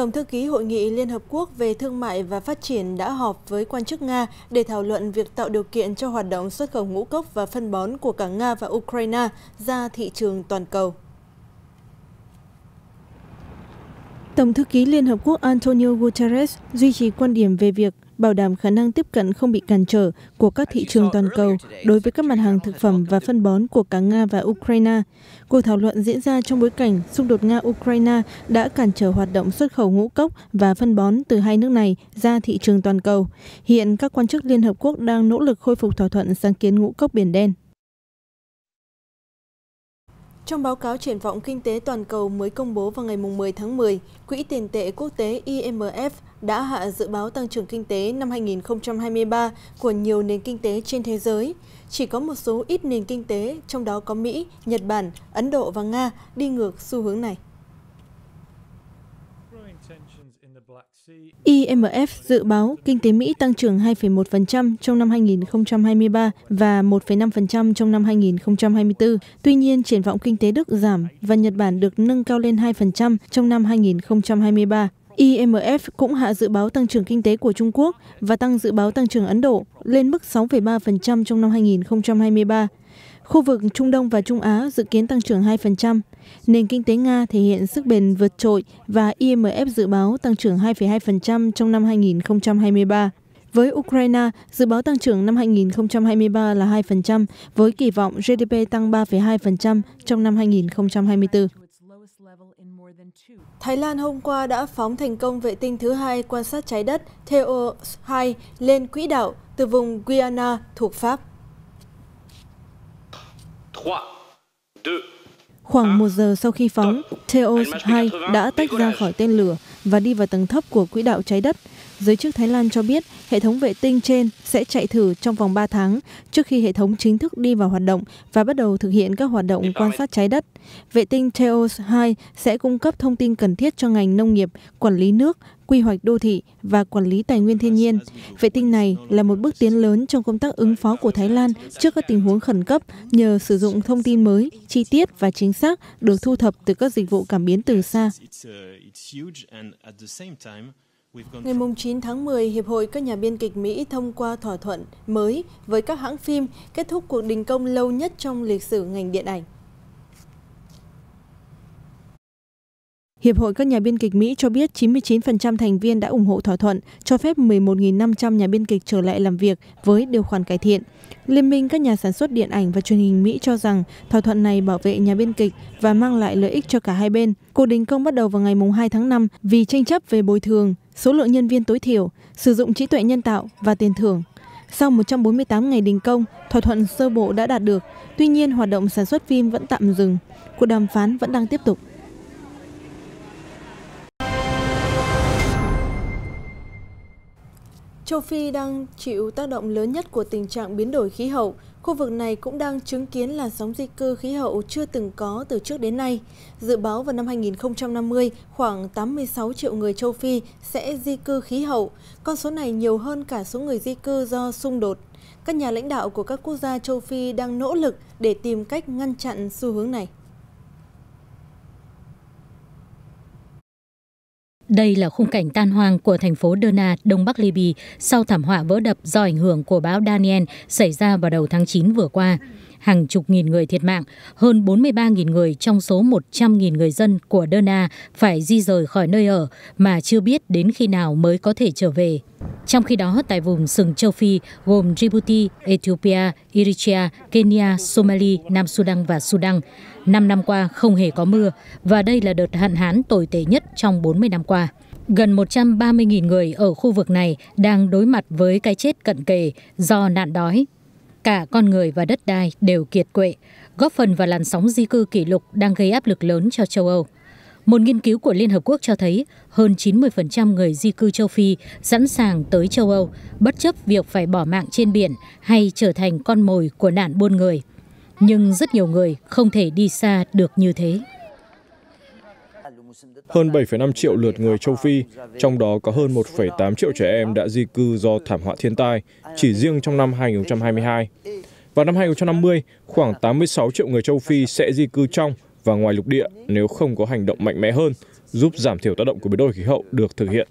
Tổng thư ký Hội nghị Liên Hợp Quốc về Thương mại và Phát triển đã họp với quan chức Nga để thảo luận việc tạo điều kiện cho hoạt động xuất khẩu ngũ cốc và phân bón của cả Nga và Ukraine ra thị trường toàn cầu. Tổng thư ký Liên Hợp Quốc Antonio Guterres duy trì quan điểm về việc bảo đảm khả năng tiếp cận không bị cản trở của các thị trường toàn cầu đối với các mặt hàng thực phẩm và phân bón của cả Nga và Ukraine. Cuộc thảo luận diễn ra trong bối cảnh xung đột Nga-Ukraine đã cản trở hoạt động xuất khẩu ngũ cốc và phân bón từ hai nước này ra thị trường toàn cầu. Hiện các quan chức Liên Hợp Quốc đang nỗ lực khôi phục thỏa thuận sáng kiến ngũ cốc Biển Đen. Trong báo cáo triển vọng kinh tế toàn cầu mới công bố vào ngày 10 tháng 10, Quỹ tiền tệ quốc tế IMF đã hạ dự báo tăng trưởng kinh tế năm 2023 của nhiều nền kinh tế trên thế giới. Chỉ có một số ít nền kinh tế, trong đó có Mỹ, Nhật Bản, Ấn Độ và Nga đi ngược xu hướng này. IMF dự báo kinh tế Mỹ tăng trưởng 2,1% trong năm 2023 và 1,5% trong năm 2024. Tuy nhiên, triển vọng kinh tế Đức giảm và Nhật Bản được nâng cao lên 2% trong năm 2023. IMF cũng hạ dự báo tăng trưởng kinh tế của Trung Quốc và tăng dự báo tăng trưởng Ấn Độ lên mức 6,3% trong năm 2023. Khu vực Trung Đông và Trung Á dự kiến tăng trưởng 2%. Nền kinh tế Nga thể hiện sức bền vượt trội và IMF dự báo tăng trưởng 2,2% trong năm 2023. Với Ukraine, dự báo tăng trưởng năm 2023 là 2%, với kỳ vọng GDP tăng 3,2% trong năm 2024. Thái Lan hôm qua đã phóng thành công vệ tinh thứ hai quan sát trái đất Theos-2 lên quỹ đạo từ vùng Guiana thuộc Pháp. 3, 2, Khoảng một giờ sau khi phóng, Theos-2 đã tách ra khỏi tên lửa và đi vào tầng thấp của quỹ đạo trái đất Giới chức Thái Lan cho biết hệ thống vệ tinh trên sẽ chạy thử trong vòng 3 tháng trước khi hệ thống chính thức đi vào hoạt động và bắt đầu thực hiện các hoạt động quan sát trái đất. Vệ tinh Teos 2 sẽ cung cấp thông tin cần thiết cho ngành nông nghiệp, quản lý nước, quy hoạch đô thị và quản lý tài nguyên thiên nhiên. Vệ tinh này là một bước tiến lớn trong công tác ứng phó của Thái Lan trước các tình huống khẩn cấp nhờ sử dụng thông tin mới, chi tiết và chính xác được thu thập từ các dịch vụ cảm biến từ xa. Uh, Ngày 9 tháng 10, Hiệp hội các nhà biên kịch Mỹ thông qua thỏa thuận mới với các hãng phim kết thúc cuộc đình công lâu nhất trong lịch sử ngành điện ảnh. Hiệp hội các nhà biên kịch Mỹ cho biết 99% thành viên đã ủng hộ thỏa thuận cho phép 11.500 nhà biên kịch trở lại làm việc với điều khoản cải thiện. Liên minh các nhà sản xuất điện ảnh và truyền hình Mỹ cho rằng thỏa thuận này bảo vệ nhà biên kịch và mang lại lợi ích cho cả hai bên. Cuộc đình công bắt đầu vào ngày 2 tháng 5 vì tranh chấp về bồi thường, số lượng nhân viên tối thiểu, sử dụng trí tuệ nhân tạo và tiền thưởng. Sau 148 ngày đình công, thỏa thuận sơ bộ đã đạt được, tuy nhiên hoạt động sản xuất phim vẫn tạm dừng, cuộc đàm phán vẫn đang tiếp tục. Châu Phi đang chịu tác động lớn nhất của tình trạng biến đổi khí hậu. Khu vực này cũng đang chứng kiến là sóng di cư khí hậu chưa từng có từ trước đến nay. Dự báo vào năm 2050, khoảng 86 triệu người châu Phi sẽ di cư khí hậu. Con số này nhiều hơn cả số người di cư do xung đột. Các nhà lãnh đạo của các quốc gia châu Phi đang nỗ lực để tìm cách ngăn chặn xu hướng này. Đây là khung cảnh tan hoang của thành phố Derna, Đông Bắc Libya sau thảm họa vỡ đập do ảnh hưởng của bão Daniel xảy ra vào đầu tháng 9 vừa qua hàng chục nghìn người thiệt mạng, hơn 43.000 người trong số 100.000 người dân của Dona phải di rời khỏi nơi ở mà chưa biết đến khi nào mới có thể trở về. Trong khi đó, tại vùng sừng châu Phi gồm Djibouti, Ethiopia, Eritrea, Kenya, Somalia, Nam Sudan và Sudan, 5 năm qua không hề có mưa và đây là đợt hạn hán tồi tệ nhất trong 40 năm qua. Gần 130.000 người ở khu vực này đang đối mặt với cái chết cận kề do nạn đói, Cả con người và đất đai đều kiệt quệ, góp phần vào làn sóng di cư kỷ lục đang gây áp lực lớn cho châu Âu. Một nghiên cứu của Liên Hợp Quốc cho thấy hơn 90% người di cư châu Phi sẵn sàng tới châu Âu, bất chấp việc phải bỏ mạng trên biển hay trở thành con mồi của nạn buôn người. Nhưng rất nhiều người không thể đi xa được như thế hơn 7,5 triệu lượt người châu Phi, trong đó có hơn 1,8 triệu trẻ em đã di cư do thảm họa thiên tai chỉ riêng trong năm 2022. Vào năm 2050, khoảng 86 triệu người châu Phi sẽ di cư trong và ngoài lục địa nếu không có hành động mạnh mẽ hơn giúp giảm thiểu tác động của biến đổi khí hậu được thực hiện.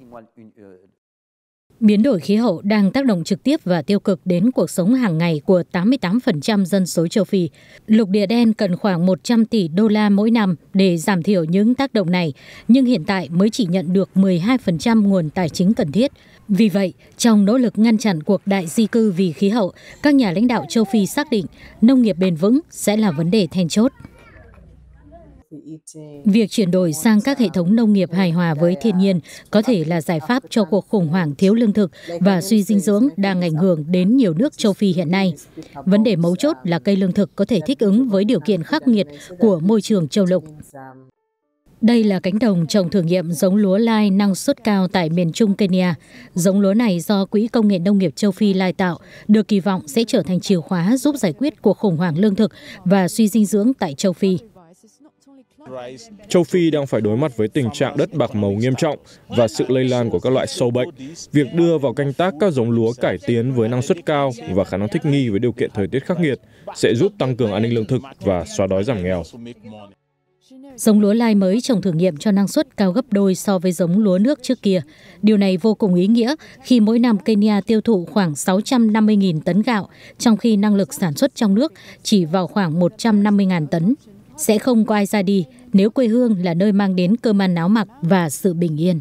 Biến đổi khí hậu đang tác động trực tiếp và tiêu cực đến cuộc sống hàng ngày của 88% dân số châu Phi. Lục địa đen cần khoảng 100 tỷ đô la mỗi năm để giảm thiểu những tác động này, nhưng hiện tại mới chỉ nhận được 12% nguồn tài chính cần thiết. Vì vậy, trong nỗ lực ngăn chặn cuộc đại di cư vì khí hậu, các nhà lãnh đạo châu Phi xác định nông nghiệp bền vững sẽ là vấn đề then chốt. Việc chuyển đổi sang các hệ thống nông nghiệp hài hòa với thiên nhiên có thể là giải pháp cho cuộc khủng hoảng thiếu lương thực và suy dinh dưỡng đang ảnh hưởng đến nhiều nước châu Phi hiện nay. Vấn đề mấu chốt là cây lương thực có thể thích ứng với điều kiện khắc nghiệt của môi trường châu lục. Đây là cánh đồng trồng thử nghiệm giống lúa lai năng suất cao tại miền trung Kenya. Giống lúa này do Quỹ Công nghệ Nông nghiệp châu Phi lai tạo, được kỳ vọng sẽ trở thành chìa khóa giúp giải quyết cuộc khủng hoảng lương thực và suy dinh dưỡng tại châu Phi. Châu Phi đang phải đối mặt với tình trạng đất bạc màu nghiêm trọng và sự lây lan của các loại sâu bệnh. Việc đưa vào canh tác các giống lúa cải tiến với năng suất cao và khả năng thích nghi với điều kiện thời tiết khắc nghiệt sẽ giúp tăng cường an ninh lương thực và xóa đói giảm nghèo. Giống lúa lai mới trồng thử nghiệm cho năng suất cao gấp đôi so với giống lúa nước trước kia. Điều này vô cùng ý nghĩa khi mỗi năm Kenya tiêu thụ khoảng 650.000 tấn gạo, trong khi năng lực sản xuất trong nước chỉ vào khoảng 150.000 tấn. Sẽ không có ai ra đi nếu quê hương là nơi mang đến cơm ăn áo mặc và sự bình yên.